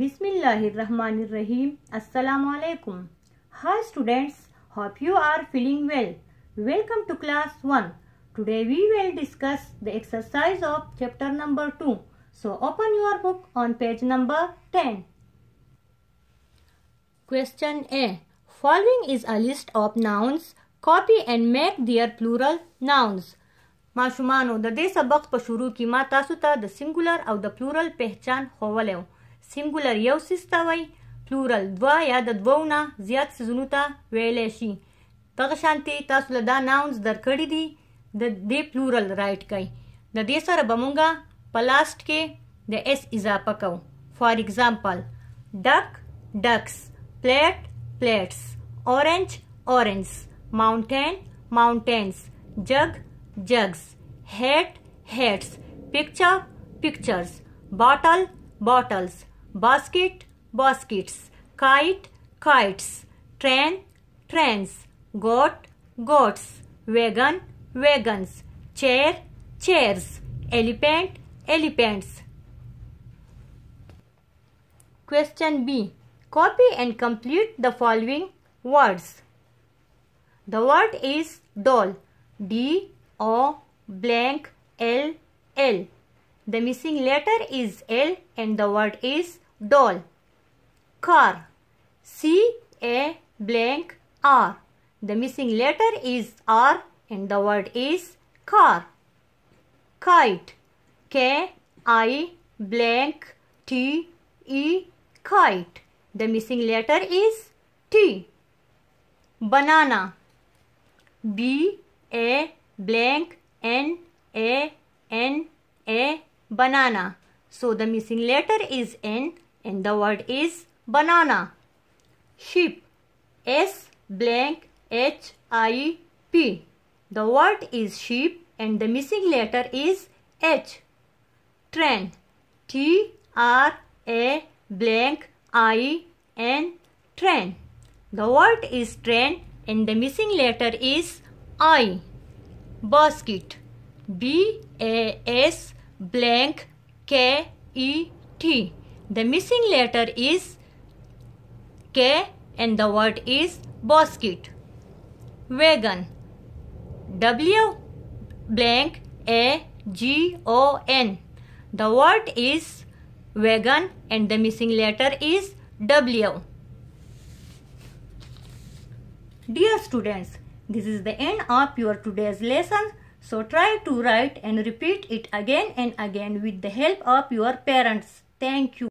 Bismillahirrahmanirrahim. Assalamu alaikum. Hi students, hope you are feeling well. Welcome to class 1. Today we will discuss the exercise of chapter number 2. So open your book on page number 10. Question A. Following is a list of nouns. Copy and make their plural nouns. Maashumano the دې سبق په شروع کې the singular of the plural او د سینګولر یو سیز ته وایي پلورل دوه یا د دوو نه زیات سیزونو ته ویلی شي دغه شانتې تاسو له دا ناونز درکړي دي د دې پلورل رایټ کوئ د دې سره به مونږه په لاست کې د اس اضافه کوو فار اگزامپل ډک ډکس پلیټ پلیټس اورنج اورنجس ماونټین ماونټینز جگ جگس هیټ هیټس پکچر پکچرز بوتل بوتلز basket, baskets, kite, kites, train, trains, goat, goats, wagon, wagons, chair, chairs, elephant, elephants. Question B. Copy and complete the following words. The word is doll. D O blank L L. The missing letter is L and the word is doll car C A blank R the missing letter is R and the word is car kite K I blank T E kite the missing letter is T banana B A blank N A N A banana so the missing letter is N and the word is banana. Sheep. S blank H I P. The word is sheep and the missing letter is H. Train. T R A blank I N. Train. The word is train and the missing letter is I. Basket. B A S blank K E T. The missing letter is K and the word is basket. Wagon. W blank A G O N. The word is wagon and the missing letter is W. Dear students, this is the end of your today's lesson. So try to write and repeat it again and again with the help of your parents. Thank you.